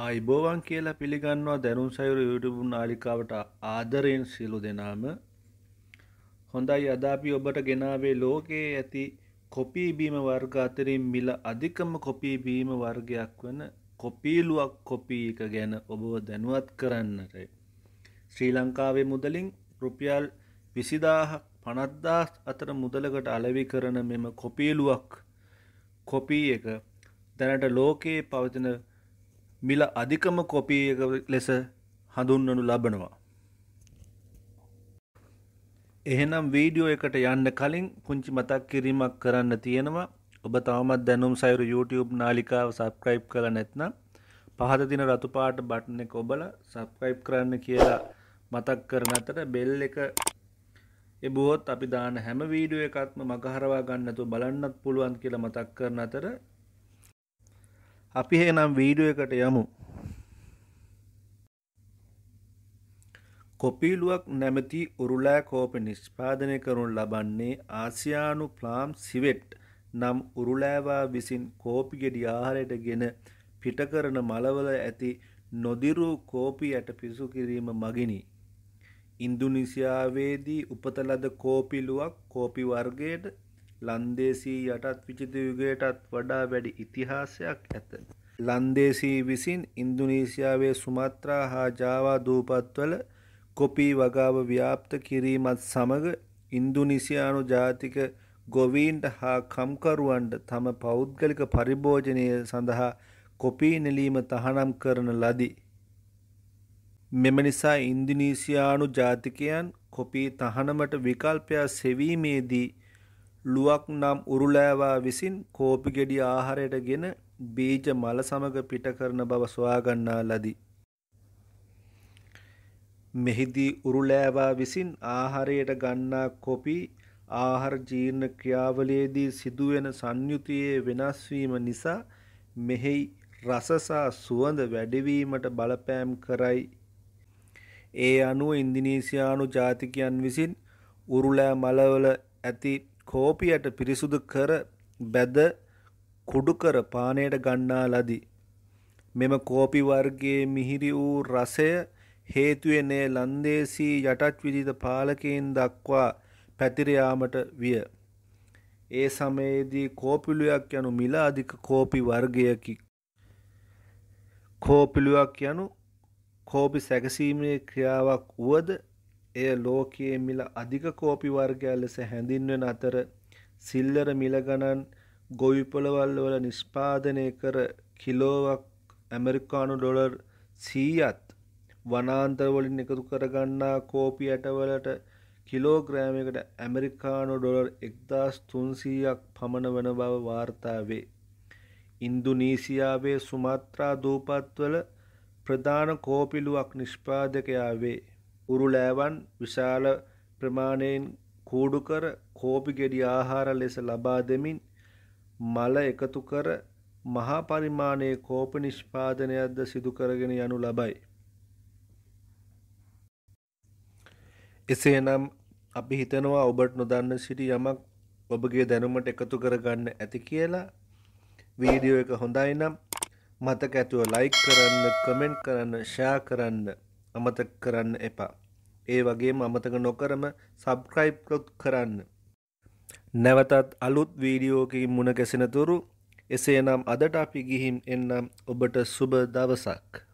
අයිබෝවන් කියලා පිළිගන්නවා දැනුම් සයුර YouTube නාලිකාවට ආදරයෙන් සියලු දෙනාම හොඳයි අද අපි ඔබට ගෙනාවේ ලෝකයේ ඇති කොපි බීම වර්ග අතරින් මිල අධිකම කොපි බීම වර්ගයක් වන කොපීලුවක් කොපි එක ගැන ඔබව දැනුවත් කරන්නට ශ්‍රී ලංකාවේ මුදලින් රුපියල් 20000ක් 50000 අතර මුදලකට අලෙවි කරන මෙම කොපීලුවක් කොපි එක දැනට ලෝකයේ පවතින මිල අධිකම කොපිය ලෙස හඳුන්වනු ලබනවා. එහෙනම් වීඩියෝ එකට යන්න කලින් පුංචි මතක් කිරීමක් කරන්න තියෙනවා ඔබ තවමත් දැනුම් සයුරු YouTube නාලිකාව සබස්ක්‍රයිබ් කළ නැත්නම් පහත දින රතුපාට බටන් එක ඔබලා සබස්ක්‍රයිබ් කරන්න කියලා මතක් කරන අතර බෙල් එක එබුවොත් අපි දාන හැම වීඩියෝ එකක්ම මගහරවා ගන්න නැතුව බලන්නත් පුළුවන් කියලා මතක් කරන අතර අපි හේනම් වීඩියෝ එකට යමු. කොපිලුවක් නැමැති උරුලෑ කෝප නිෂ්පාදනය කරනු ලබන්නේ ආසියානු ප්ලාම් සිවෙට් නම් උරුලෑවා විසින් කෝපි ගෙඩි ආහාරයට ගෙන පිටකරන මලවල ඇති නොදිරූ කෝපි යට පිසු කිරීම මගිනි. ඉන්දුනිසියාවේදී උපත ලද කෝපිලුවක් කෝපි වර්ගයට ලන්දේසී යටත් විචිත යුගයටත් වඩා වැඩි ඉතිහාසයක් ඇත. ලන්දේසී විසින් ඉන්දුනීසියාවේ සුමත්‍රා හා ජාවා දූපත්වල කොපී වගාව ව්‍යාප්ත කිරීමත් සමග ඉන්දුනිසියානු ජාතික ගොවීන්ට හා කම්කරුවන්ට තම පෞද්ගලික පරිභෝජනය සඳහා කොපී නෙලීම තහනම් කරන ලදී. මෙම නිසා ඉන්දුනීසියානු ජාතිකයන් කොපී තහනමට විකල්පයක් සෙවීමේදී ලුවක් නම් උරුලෑවා විසින් කෝපි ගෙඩි ආහාරයට ගෙන බීජ මල සමග පිට කරන බව සොයාගන්නා ලදී. මෙහිදී උරුලෑවා විසින් ආහාරයට ගන්නා කොපි ආහාර ජීර්ණ ක්‍රියාවලියේදී සිදුවෙන සංයුතියේ වෙනස් වීම නිසා මෙහි රසසා සුවඳ වැඩිවීමට බලපෑම් කරයි. ඒ අනුව ඉන්දිනීසියානු ජාතිකයන් විසින් උරුලෑ මලවල ඇති කෝපියට පිරිසුදු කර බැද කුඩු කර පානයට ගන්නා ලදී. මෙම කෝපි වර්ගයේ මිහිරි වූ රසය හේතුවෙන් එය ලන්දේසී යටත් විදිත පාලකයන් දක්වා පැතිර යාමට විය. ඒ සමයේදී කෝපිලුවක් යනු මිල අධික කෝපි වර්ගයකි. කෝපිලුවක් යනු කෝපි සැකසීමේ ක්‍රියාවක් වුවද එය ලෝකයේ මිල අධික කෝපි වර්ගයක් ලෙස හැඳින්වෙන අතර සිල්ලර මිල ගණන් ගොවිපළවල් වල නිෂ්පාදනය කර කිලෝවක් ඇමරිකානු ඩොලර් 100ත් වනාන්තර වලින් එකතු කරගන්නා කෝපි ඇටවලට කිලෝග්‍රෑමයකට ඇමරිකානු ඩොලර් 1300ක් පමණ වන බව වාර්තා වේ. ඉන්දුනීසියාවේ සුමාත්‍රා දූපත්වල ප්‍රධාන කෝපිලුවක් නිෂ්පාදකයා වේ. උරුලෑවන් විශාල ප්‍රමාණයෙන් කූඩු කර කෝපි ගෙඩි ආහාර ලෙස ලබා දෙමින් මල එකතු කර මහා පරිමාණයේ කෝප නිෂ්පාදනයක්ද සිදු කරගෙන යනු ලබයි. එසේනම් අපි හිතනවා ඔබට නොදන්න සිටි යමක් ඔබගේ දැනුමට එකතු කරගන්න ඇති කියලා වීඩියෝ එක හොඳයි නම් මතක ඇතුව ලයික් කරන්න කමෙන්ට් කරන්න ෂයා කරන්න අමතක කරන්න එපා ඒ වගේ මමතක නොකරම සබ්ක්‍රයිබ් කරන්න. නැවතත් අලුත් වීඩියෝකින් මුණ ගැසෙනතුරු එසේනම් අදට අපි ගිහින් එන්නම් ඔබට සුබ දවසක්.